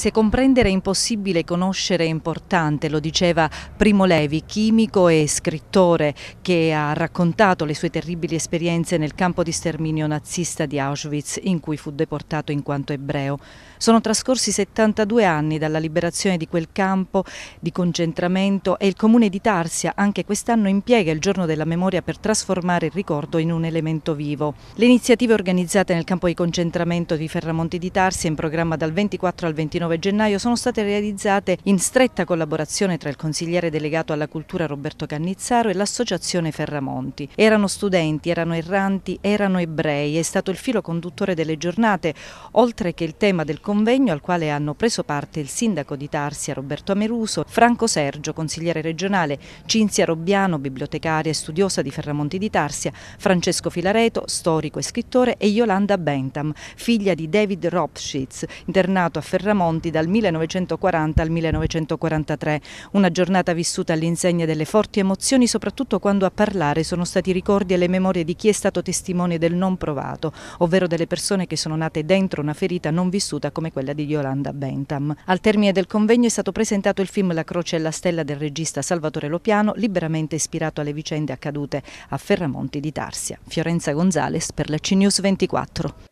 Se comprendere è impossibile, conoscere è importante, lo diceva Primo Levi, chimico e scrittore che ha raccontato le sue terribili esperienze nel campo di sterminio nazista di Auschwitz in cui fu deportato in quanto ebreo. Sono trascorsi 72 anni dalla liberazione di quel campo di concentramento e il comune di Tarsia anche quest'anno impiega il giorno della memoria per trasformare il ricordo in un elemento vivo. Le iniziative organizzate nel campo di concentramento di Ferramonti di Tarsia in programma dal 24 al 29 29 gennaio sono state realizzate in stretta collaborazione tra il consigliere delegato alla cultura Roberto Cannizzaro e l'associazione Ferramonti. Erano studenti, erano erranti, erano ebrei, è stato il filo conduttore delle giornate, oltre che il tema del convegno al quale hanno preso parte il sindaco di Tarsia Roberto Ameruso, Franco Sergio, consigliere regionale, Cinzia Robbiano, bibliotecaria e studiosa di Ferramonti di Tarsia, Francesco Filareto, storico e scrittore e Yolanda Bentham, figlia di David Ropschitz, internato a Ferramonti Monti dal 1940 al 1943, una giornata vissuta all'insegna delle forti emozioni soprattutto quando a parlare sono stati i ricordi e le memorie di chi è stato testimone del non provato, ovvero delle persone che sono nate dentro una ferita non vissuta come quella di Yolanda Bentham. Al termine del convegno è stato presentato il film La croce e la stella del regista Salvatore Lopiano, liberamente ispirato alle vicende accadute a Ferramonti di Tarsia. Fiorenza Gonzales per la CNews 24.